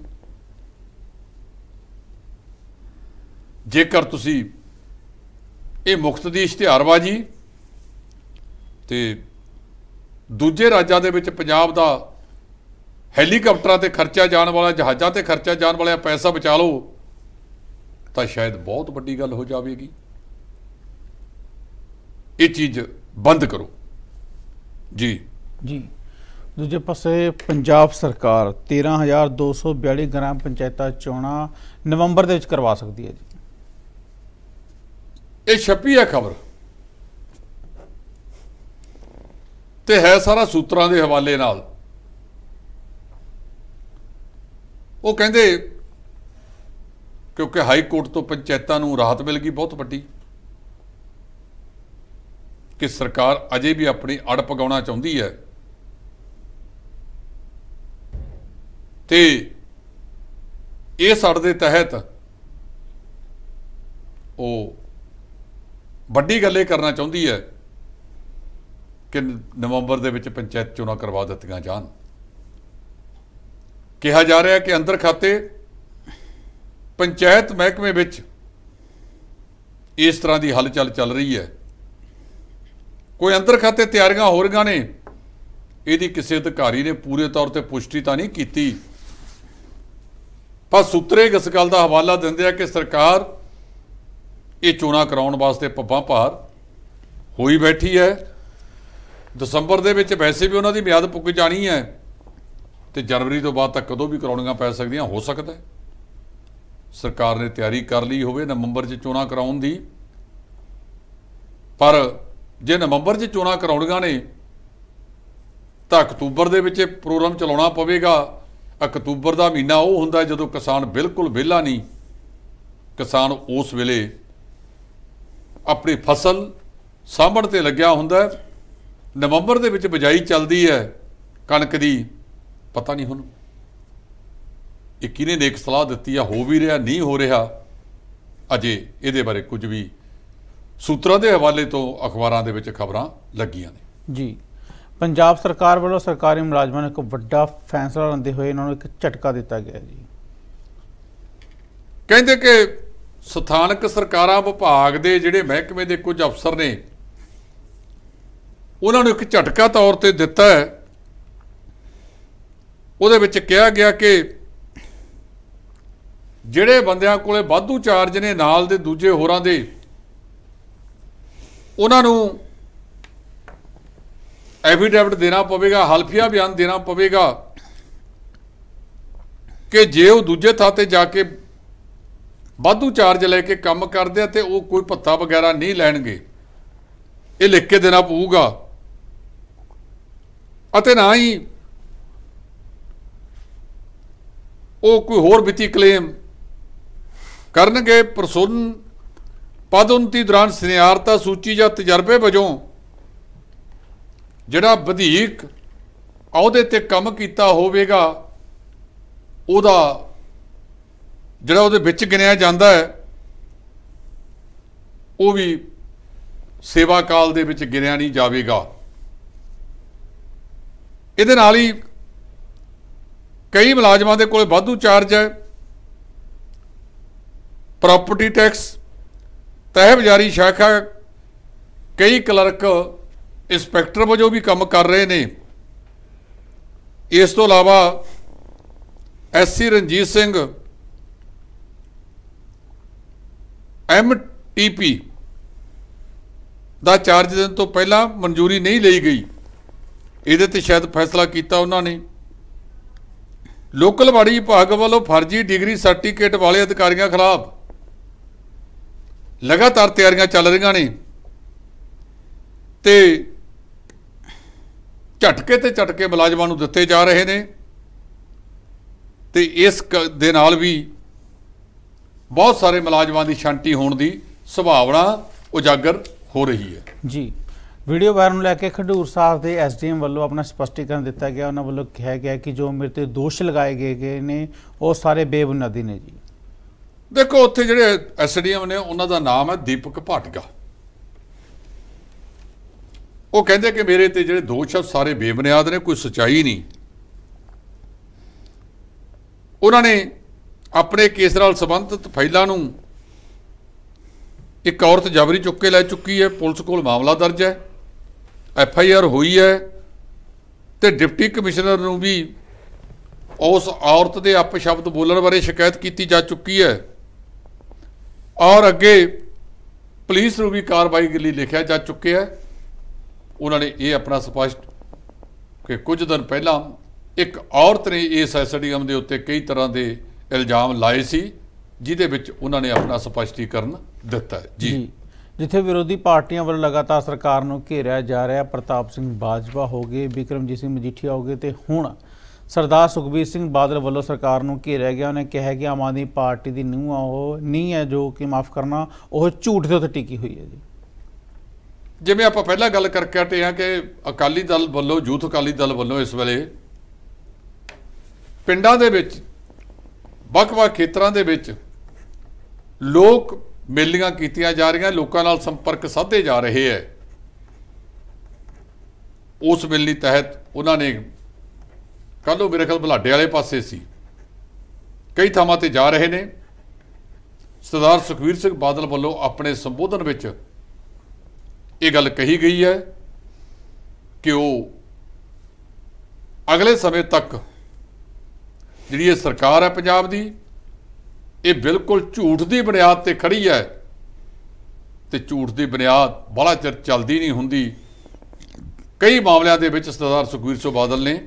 ਜੇਕਰ ਤੁਸੀਂ ਇਹ ਮੁਕਤ ਦੀ ਇਸ਼ਤਿਹਾਰਬਾਜ਼ੀ ਤੇ ਦੂਜੇ ਰਾਜਾਂ ਦੇ ਵਿੱਚ ਪੰਜਾਬ ਦਾ ਹੈਲੀਕਾਪਟਰਾਂ ਤੇ ਖਰਚਿਆ ਜਾਣ ਵਾਲਾ ਜਹਾਜ਼ਾਂ ਤੇ ਖਰਚਿਆ ਜਾਣ ਵਾਲਾ ਪੈਸਾ ਬਚਾ ਲਓ ਤਾਂ ਸ਼ਾਇਦ ਬਹੁਤ ਵੱਡੀ ਗੱਲ ਹੋ ਜਾਵੇਗੀ ਇਹ ਚੀਜ਼ ਬੰਦ ਕਰੋ ਜੀ ਜੀ ਦੂਜੇ ਪਾਸੇ ਪੰਜਾਬ ਸਰਕਾਰ 13242 ਗ੍ਰਾਮ ਪੰਚਾਇਤਾਂ ਚੋਣਾਂ ਨਵੰਬਰ ਦੇ ਵਿੱਚ ਕਰਵਾ ਸਕਦੀ ਹੈ ਜੀ ਇਹ ਛੱਪੀ ਹੈ ਖਬਰ ਤੇ ਹੈ ਸਾਰਾ ਸੂਤਰਾਂ ਦੇ ਹਵਾਲੇ ਨਾਲ ਉਹ ਕਹਿੰਦੇ ਕਿਉਂਕਿ ਹਾਈ ਕੋਰਟ ਤੋਂ ਪੰਚਾਇਤਾਂ ਨੂੰ ਰਾਹਤ ਮਿਲ ਗਈ ਬਹੁਤ ਵੱਡੀ ਕਿ ਸਰਕਾਰ ਅਜੇ ਵੀ ਆਪਣੀ ਅੜ ਪਗਾਉਣਾ ਚਾਹੁੰਦੀ ਹੈ ਤੇ ਇਸ ਅੜ ਦੇ ਤਹਿਤ ਉਹ ਵੱਡੀ ਗੱਲ ਇਹ ਕਰਨਾ ਚਾਹੁੰਦੀ ਹੈ ਕਿ ਨਵੰਬਰ ਦੇ ਵਿੱਚ ਪੰਚਾਇਤ ਚੋਣਾਂ ਕਰਵਾ ਦਿੱਤੀਆਂ ਜਾਣ ਕਿਹਾ ਜਾ ਰਿਹਾ ਕਿ ਅੰਦਰ ਖਾਤੇ ਪੰਚਾਇਤ ਮਹਿਕਮੇ ਵਿੱਚ ਇਸ ਤਰ੍ਹਾਂ ਦੀ ਹਲਚਲ ਚੱਲ ਰਹੀ ਹੈ ਕੋਈ ਅੰਦਰ ਖਾਤੇ ਤਿਆਰੀਆਂ ਹੋ ਰਹੀਆਂ ਨੇ ਇਹਦੀ ਕਿਸੇ ਅਧਿਕਾਰੀ ਨੇ ਪੂਰੇ ਤੌਰ ਤੇ ਪੁਸ਼ਟੀ ਤਾਂ ਨਹੀਂ ਕੀਤੀ ਪਰ ਸੂਤਰੇ ਇਸ ਗੱਲ ਦਾ ਹਵਾਲਾ ਦਿੰਦੇ ਆ ਕਿ ਸਰਕਾਰ ਇਹ ਚੋਣਾਂ ਕਰਾਉਣ ਵਾਸਤੇ ਪੱਬਾਂ ਭਾਰ ਹੋਈ ਬੈਠੀ ਹੈ ਦਸੰਬਰ ਦੇ ਵਿੱਚ ਵੈਸੇ ਵੀ ਉਹਨਾਂ ਦੀ ਮਿਆਦ ਪੁੱਗ ਜਾਣੀ ਹੈ ਤੇ ਜਨਵਰੀ ਤੋਂ ਬਾਅਦ ਤੱਕ ਕਦੋਂ ਵੀ ਕਰਾਉਣੀਆਂ ਪੈ ਸਕਦੀਆਂ ਹੋ ਸਕਦਾ ਸਰਕਾਰ ਨੇ ਤਿਆਰੀ ਕਰ ਲਈ ਹੋਵੇ ਨਵੰਬਰ 'ਚ ਚੋਣਾਂ ਕਰਾਉਣ ਦੀ ਪਰ ਜੇ ਨਵੰਬਰ 'ਚ ਚੋਣਾਂ ਕਰਾਉਣੀਆਂ ਨੇ ਤਾਂ ਅਕਤੂਬਰ ਦੇ ਵਿੱਚ ਇਹ ਪ੍ਰੋਗਰਾਮ ਚਲਾਉਣਾ ਪਵੇਗਾ ਅਕਤੂਬਰ ਦਾ ਮਹੀਨਾ ਉਹ ਹੁੰਦਾ ਜਦੋਂ ਕਿਸਾਨ ਬਿਲਕੁਲ ਵਿਹਲਾ ਨਹੀਂ ਕਿਸਾਨ ਉਸ ਵੇਲੇ ਆਪਣੀ ਫਸਲ ਸਾਂਭਣ ਤੇ ਲੱਗਿਆ ਹੁੰਦਾ ਨਵੰਬਰ ਦੇ ਵਿੱਚ ਬਜਾਈ ਚੱਲਦੀ ਹੈ ਕਣਕ ਦੀ ਪਤਾ ਨਹੀਂ ਹੁਣ ਇਹ ਨੇ ਨੇਕ ਸਲਾਹ ਦਿੱਤੀ ਆ ਹੋ ਵੀ ਰਿਹਾ ਨਹੀਂ ਹੋ ਰਿਹਾ ਅਜੇ ਇਹਦੇ ਬਾਰੇ ਕੁਝ ਵੀ ਸੂਤਰਾਂ ਦੇ ਹਵਾਲੇ ਤੋਂ ਅਖਬਾਰਾਂ ਦੇ ਵਿੱਚ ਖਬਰਾਂ ਲੱਗੀਆਂ ਨੇ ਜੀ ਪੰਜਾਬ ਸਰਕਾਰ ਵੱਲੋਂ ਸਰਕਾਰੀ ਮੁਲਾਜ਼ਮਾਂ ਨੂੰ ਇੱਕ ਵੱਡਾ ਫੈਸਲਾ ਲੈਂਦੇ ਹੋਏ ਇਹਨਾਂ ਨੂੰ ਇੱਕ ਝਟਕਾ ਦਿੱਤਾ ਗਿਆ ਜੀ ਕਹਿੰਦੇ ਕਿ ਸਥਾਨਕ ਸਰਕਾਰਾਂ ਵਿਭਾਗ ਦੇ ਜਿਹੜੇ ਮਹਿਕਮੇ ਦੇ ਕੁਝ ਅਫਸਰ ਨੇ ਉਹਨਾਂ ਨੂੰ ਇੱਕ ਝਟਕਾ ਤੌਰ ਤੇ ਦਿੱਤਾ ਹੈ ਉਹਦੇ ਵਿੱਚ ਕਿਹਾ ਗਿਆ ਕਿ ਜਿਹੜੇ ਬੰਦਿਆਂ ਕੋਲੇ ਵਾਧੂ ਚਾਰਜ ਨੇ ਨਾਲ ਦੇ ਦੂਜੇ ਹੋਰਾਂ ਦੇ ਉਹਨਾਂ ਨੂੰ ਐਫੀਡੈਵਿਟ ਦੇਣਾ ਪਵੇਗਾ ਹਲਫੀਆ ਬਿਆਨ ਦੇਣਾ ਪਵੇਗਾ ਕਿ ਜੇ ਉਹ ਦੂਜੇ ਥਾਂ ਤੇ ਜਾ ਕੇ ਵਾਧੂ ਚਾਰਜ ਲੈ ਕੇ ਕੰਮ ਕਰਦੇ ਆ ਤੇ ਉਹ ਕੋਈ ਭੱਤਾ ਵਗੈਰਾ ਨਹੀਂ ਲੈਣਗੇ ਇਹ ਲਿਖ ਕੇ ਦੇਣਾ ਪਊਗਾ ਅਤੇ ਨਾ ਹੀ ਉਹ ਕੋਈ ਹੋਰ ਵਿਤੀ ਕਲੇਮ ਕਰਨਗੇ ਪ੍ਰਸੋਨ ਪਦਉਨਤੀ ਦੌਰਾਨ ਸਿਨਿਆਰਤਾ ਸੂਚੀ ਜਾਂ ਤਜਰਬੇ ਵਜੋਂ ਜਿਹੜਾ ਵਧੀਕ ਅਹੁਦੇ ਤੇ ਕੰਮ ਕੀਤਾ ਹੋਵੇਗਾ ਉਹਦਾ ਜਿਹੜਾ ਉਹਦੇ ਵਿੱਚ ਗਿਣਿਆ ਜਾਂਦਾ ਹੈ ਉਹ ਵੀ ਸੇਵਾ ਕਾਲ ਦੇ ਵਿੱਚ ਗਿਣਿਆ ਨਹੀਂ ਜਾਵੇਗਾ ਇਹਦੇ ਨਾਲ ਹੀ ਕਈ ਮੁਲਾਜ਼ਮਾਂ ਦੇ ਕੋਲੇ ਵਾਧੂ ਚਾਰਜ ਹੈ ਪ੍ਰਾਪਰਟੀ ਟੈਕਸ ਤਹਿਬਜਾਰੀ ਸ਼ਾਖਾ ਕਈ ਕਲਰਕ ਇੰਸਪੈਕਟਰ ਵਜੋਂ ਵੀ ਕੰਮ ਕਰ ਰਹੇ ਨੇ ਇਸ ਤੋਂ ਇਲਾਵਾ ਐਸਸੀ ਰਣਜੀਤ ਸਿੰਘ ਐਮਟੀਪੀ ਦਾ ਚਾਰਜ ਦੇਣ ਤੋਂ ਪਹਿਲਾਂ ਮਨਜ਼ੂਰੀ ਨਹੀਂ ਲਈ ਗਈ ਇਹਦੇ ਤੇ ਸ਼ਾਇਦ ਫੈਸਲਾ ਕੀਤਾ ਉਹਨਾਂ ਨੇ ਲੋਕਲ ਬਾੜੀ ਵਿਭਾਗ ਵੱਲੋਂ ਫਰਜ਼ੀ ਡਿਗਰੀ ਸਰਟੀਫਿਕੇਟ ਵਾਲੇ ਅਧਿਕਾਰੀਆਂ ਖਿਲਾਫ ਲਗਾਤਾਰ ਤਿਆਰੀਆਂ ਚੱਲ ਰਹੀਆਂ ਨੇ ਤੇ ਝਟਕੇ ਤੇ ਝਟਕੇ ਮੁਲਾਜ਼ਮਾਂ ਨੂੰ ਦਿੱਤੇ ਜਾ ਰਹੇ ਨੇ ਤੇ ਇਸ ਦੇ ਨਾਲ ਵੀ ਬਹੁਤ ਸਾਰੇ ਮੁਲਾਜ਼ਮਾਂ ਦੀ ਸ਼ਾਂਤੀ ਹੋਣ ਦੀ ਸੰਭਾਵਨਾ ਉਜਾਗਰ ਹੋ ਰਹੀ ਹੈ ਜੀ ਵੀਡੀਓ ਵਾਇਰਲ ਨੂੰ ਲੈ ਕੇ ਖਡੂਰ ਸਾਹਿਬ ਦੇ ਐਸਡੀਐਮ ਵੱਲੋਂ ਆਪਣਾ ਸਪਸ਼ਟੀਕਰਨ ਦਿੱਤਾ ਗਿਆ ਉਹਨਾਂ ਵੱਲੋਂ ਕਿਹਾ ਗਿਆ ਕਿ ਜੋ ਮੇਰੇ ਤੇ ਦੋਸ਼ ਲਗਾਏ ਗਏ ਗਏ ਨੇ ਉਹ ਸਾਰੇ ਬੇਬੁਨਿਆਦੀ ਨੇ ਜੀ ਦੇਖੋ ਉੱਥੇ ਜਿਹੜੇ ਐਸਡੀਐਮ ਨੇ ਉਹਨਾਂ ਦਾ ਨਾਮ ਹੈ ਦੀਪਕ ਭਾਟਗਾ ਉਹ ਕਹਿੰਦੇ ਕਿ ਮੇਰੇ ਤੇ ਜਿਹੜੇ ਦੋਸ਼ ਆ ਸਾਰੇ ਬੇਬੁਨਿਆਦ ਨੇ ਕੋਈ ਸਚਾਈ ਨਹੀਂ ਉਹਨਾਂ ਨੇ ਆਪਣੇ ਕੇਸ ਨਾਲ ਸੰਬੰਧਿਤ ਫਾਈਲਾਂ ਨੂੰ ਇੱਕ ਔਰਤ ਜਬਰੀ ਚੁੱਕ ਕੇ ਲੈ ਚੁੱਕੀ ਹੈ ਪੁਲਿਸ ਕੋਲ ਮਾਮਲਾ ਦਰਜ ਹੈ ਐਫ ਆਈ ਆਰ ਹੋਈ ਹੈ ਤੇ ਡਿਪਟੀ ਕਮਿਸ਼ਨਰ ਨੂੰ ਵੀ ਉਸ ਔਰਤ ਦੇ ਅਪ ਸ਼ਬਦ ਬੋਲਣ ਬਾਰੇ ਸ਼ਿਕਾਇਤ ਕੀਤੀ ਜਾ ਚੁੱਕੀ ਹੈ ਔਰ ਅੱਗੇ ਪੁਲਿਸ ਨੂੰ ਵੀ ਕਾਰਵਾਈ ਲਈ ਲਿਖਿਆ ਜਾ ਚੁੱਕਿਆ ਹੈ ਉਹਨਾਂ ਨੇ ਇਹ ਆਪਣਾ ਸਪਸ਼ਟ ਕਿ ਕੁਝ ਦਿਨ ਪਹਿਲਾਂ ਇੱਕ ਔਰਤ ਨੇ ਇਸ ਐਸਡੀਐਮ ਦੇ ਉੱਤੇ ਕਈ ਤਰ੍ਹਾਂ ਦੇ ਇਲਜ਼ਾਮ ਲਾਏ ਸੀ ਜਿਹਦੇ ਵਿੱਚ ਉਹਨਾਂ ਨੇ ਆਪਣਾ ਸਪਸ਼ਟੀਕਰਨ ਦਿੱਤਾ ਜੀ ਜਿੱਥੇ ਵਿਰੋਧੀ ਪਾਰਟੀਆਂ ਵੱਲੋਂ ਲਗਾਤਾਰ ਸਰਕਾਰ ਨੂੰ ਘੇਰਿਆ ਜਾ ਰਿਹਾ ਪ੍ਰਤਾਪ ਸਿੰਘ ਬਾਜਵਾ ਹੋਗੇ ਵਿਕਰਮਜੀਤ ਸਿੰਘ ਮਜੀਠੀਆ ਹੋਗੇ ਤੇ ਹੁਣ ਸਰਦਾਰ ਸੁਖਬੀਰ ਸਿੰਘ ਬਾਦਲ ਵੱਲੋਂ ਸਰਕਾਰ ਨੂੰ ਘੇਰਿਆ ਗਿਆ ਉਹਨੇ ਕਿਹਾ ਕਿ ਆਮ ਆਦਮੀ ਪਾਰਟੀ ਦੀ ਨੂੰ ਆ ਉਹ ਨਹੀਂ ਹੈ ਜੋ ਕਿ ਮਾਫ ਕਰਨਾ ਉਹ ਝੂਠ ਦੇ ਉੱਤੇ ਟਿਕੀ ਹੋਈ ਹੈ ਜੀ ਜਿਵੇਂ ਆਪਾਂ ਪਹਿਲਾਂ ਗੱਲ ਕਰਕੇ ਹਟੇ ਆ ਕਿ ਅਕਾਲੀ ਦਲ ਵੱਲੋਂ ਯੂਥ ਅਕਾਲੀ ਦਲ ਵੱਲੋਂ ਇਸ ਵੇਲੇ ਪਿੰਡਾਂ ਦੇ ਵਿੱਚ ਵੱਖ-ਵੱਖ ਖੇਤਰਾਂ ਦੇ ਵਿੱਚ ਲੋਕ ਮੇਲੀਆਂ ਕੀਤੀਆਂ ਜਾ ਰਹੀਆਂ ਲੋਕਾਂ ਨਾਲ ਸੰਪਰਕ ਸਾਧੇ ਜਾ ਰਹੇ ਹੈ ਉਸ ਮੇਲੀ ਤਹਿਤ ਉਹਨਾਂ ਨੇ ਕੱਲੋਂ ਮੇਰੇ ਖਲ ਬਲਾਡੇ ਵਾਲੇ ਪਾਸੇ ਸੀ ਕਈ ਥਾਵਾਂ ਤੇ ਜਾ ਰਹੇ ਨੇ ਸਰਦਾਰ ਸੁਖਵੀਰ ਸਿੰਘ ਬਾਦਲ ਵੱਲੋਂ ਆਪਣੇ ਸੰਬੋਧਨ ਵਿੱਚ ਇਹ ਗੱਲ ਕਹੀ ਗਈ ਹੈ ਕਿ ਉਹ ਅਗਲੇ ਸਮੇਂ ਤੱਕ ਜਿਹੜੀ ਇਹ ਸਰਕਾਰ ਹੈ ਪੰਜਾਬ ਦੀ ਇਹ ਬਿਲਕੁਲ ਝੂਠ ਦੀ ਬੁਨਿਆਦ ਤੇ ਖੜੀ ਹੈ ਤੇ ਝੂਠ ਦੀ ਬੁਨਿਆਦ ਬੜਾ ਚਿਰ ਚੱਲਦੀ ਨਹੀਂ ਹੁੰਦੀ ਕਈ ਮਾਮਲਿਆਂ ਦੇ ਵਿੱਚ ਸਰਦਾਰ ਸੁਖਵੀਰ ਸਿੰਘ ਬਾਦਲ ਨੇ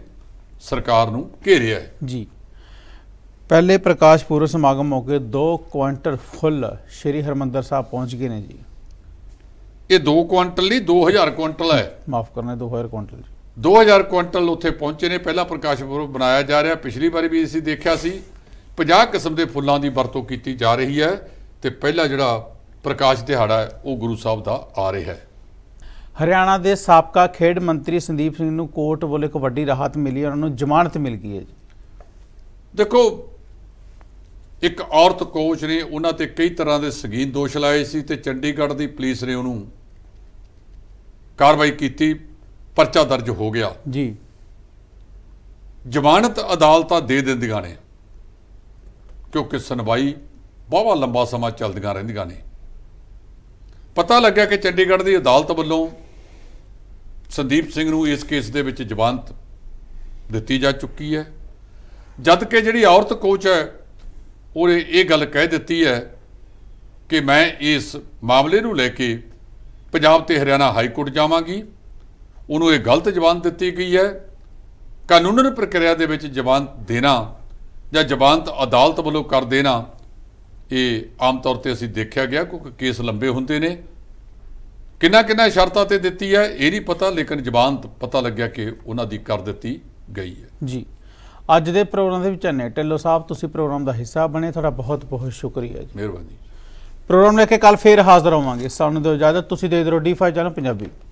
ਸਰਕਾਰ ਨੂੰ ਘੇਰਿਆ ਹੈ ਜੀ ਪਹਿਲੇ ਪ੍ਰਕਾਸ਼ ਪੁਰਬ ਸਮਾਗਮ ਮੌਕੇ 2 ਕੁਇੰਟਲ ਫੁੱਲ ਸ਼੍ਰੀ ਹਰਮੰਦਰ ਸਾਹਿਬ ਪਹੁੰਚ ਗਏ ਨੇ ਜੀ ਇਹ 2 ਕੁਇੰਟਲ ਨਹੀਂ 2000 ਕੁਇੰਟਲ ਹੈ ਮਾਫ ਕਰਨਾ 2000 ਜੀ 2000 ਕੁਇੰਟਲ ਉੱਥੇ ਪਹੁੰਚੇ ਨੇ ਪਹਿਲਾ ਪ੍ਰਕਾਸ਼ ਪੁਰਬ ਬਣਾਇਆ ਜਾ ਰਿਹਾ ਪਿਛਲੀ ਵਾਰੀ ਵੀ ਅਸੀਂ ਦੇਖਿਆ ਸੀ 50 ਕਿਸਮ ਦੇ ਫੁੱਲਾਂ ਦੀ ਵਰਤੋਂ ਕੀਤੀ ਜਾ ਰਹੀ ਹੈ ਤੇ ਪਹਿਲਾ ਜਿਹੜਾ ਪ੍ਰਕਾਸ਼ ਦਿਹਾੜਾ ਹੈ ਉਹ ਗੁਰੂ ਸਾਹਿਬ ਦਾ ਆ ਰਿਹਾ ਹੈ ਹਰਿਆਣਾ ਦੇ ਸਾਬਕਾ ਖੇਡ ਮੰਤਰੀ ਸੰਦੀਪ ਸਿੰਘ ਨੂੰ ਕੋਰਟ ਵੱਲੋਂ ਇੱਕ ਵੱਡੀ ਰਾਹਤ ਮਿਲੀ ਉਹਨਾਂ ਨੂੰ ਜ਼ਮਾਨਤ ਮਿਲ ਗਈ ਹੈ ਦੇਖੋ ਇੱਕ ਔਰਤ ਕੋਚ ਨੇ ਉਹਨਾਂ ਤੇ ਕਈ ਤਰ੍ਹਾਂ ਦੇ ਸੰਗੀਨ ਦੋਸ਼ ਲਾਏ ਸੀ ਤੇ ਚੰਡੀਗੜ੍ਹ ਦੀ ਪੁਲਿਸ ਨੇ ਉਹਨੂੰ ਕਾਰਵਾਈ ਕੀਤੀ ਪਰਚਾ ਦਰਜ ਹੋ ਗਿਆ ਜੀ ਜ਼ਮਾਨਤ ਅਦਾਲਤਾਂ ਦੇ ਦਿੰਦੀਆਂ ਨੇ ਕਿਉਂਕਿ ਸੁਣਵਾਈ ਬਹੁਤ ਲੰਬਾ ਸਮਾਂ ਚੱਲਦੀਆਂ ਰਹਿੰਦੀਆਂ ਨੇ ਪਤਾ ਲੱਗਿਆ ਕਿ ਚੰਡੀਗੜ੍ਹ ਦੀ ਅਦਾਲਤ ਵੱਲੋਂ ਸੰਦੀਪ ਸਿੰਘ ਨੂੰ ਇਸ ਕੇਸ ਦੇ ਵਿੱਚ ਜ਼ਮਾਨਤ ਦਿੱਤੀ ਜਾ ਚੁੱਕੀ ਹੈ ਜਦ ਕਿ ਜਿਹੜੀ ਔਰਤ ਕੋਚ ਹੈ ਉਹਨੇ ਇਹ ਗੱਲ ਕਹਿ ਦਿੱਤੀ ਹੈ ਕਿ ਮੈਂ ਇਸ ਮਾਮਲੇ ਨੂੰ ਲੈ ਕੇ ਪੰਜਾਬ ਤੇ ਹਰਿਆਣਾ ਹਾਈ ਕੋਰਟ ਜਾਵਾਂਗੀ ਉਹਨੂੰ ਇਹ ਗਲਤ ਜ਼ਮਾਨਤ ਦਿੱਤੀ ਗਈ ਹੈ ਕਾਨੂੰਨੀ ਪ੍ਰਕਿਰਿਆ ਦੇ ਵਿੱਚ ਜ਼ਮਾਨਤ ਦੇਣਾ ਜਾਂ ਜ਼ਬਾਨਤ ਅਦਾਲਤ ਵੱਲੋਂ ਕਰ ਦੇਣਾ ਇਹ ਆਮ ਤੌਰ ਤੇ ਅਸੀਂ ਦੇਖਿਆ ਗਿਆ ਕਿਉਂਕਿ ਕੇਸ ਲੰਬੇ ਹੁੰਦੇ ਨੇ ਕਿੰਨਾ ਕਿੰਨਾ ਸ਼ਰਤਾਂ ਤੇ ਦਿੱਤੀ ਹੈ ਇਹ ਨਹੀਂ ਪਤਾ ਲੇਕਿਨ ਜ਼ਬਾਨਤ ਪਤਾ ਲੱਗਿਆ ਕਿ ਉਹਨਾਂ ਦੀ ਕਰ ਦਿੱਤੀ ਗਈ ਹੈ ਜੀ ਅੱਜ ਦੇ ਪ੍ਰੋਗਰਾਮ ਦੇ ਵਿੱਚ ਨੇ ਟੈਲੋ ਸਾਹਿਬ ਤੁਸੀਂ ਪ੍ਰੋਗਰਾਮ ਦਾ ਹਿੱਸਾ ਬਣੇ ਤੁਹਾਡਾ ਬਹੁਤ ਬਹੁਤ ਸ਼ੁਕਰੀਆ ਜੀ ਮਿਹਰਬਾਨੀ ਪ੍ਰੋਗਰਾਮ ਲੈ ਕੇ ਕੱਲ ਫੇਰ ਹਾਜ਼ਰ ਹੋਵਾਂਗੇ ਸਾਨੂੰ ਦਿਓ ਇਜਾਜ਼ਤ ਤੁਸੀਂ ਦੇਖਦੇ ਰਹੋ ਡੀ5 ਚੈਨਲ ਪੰਜਾਬੀ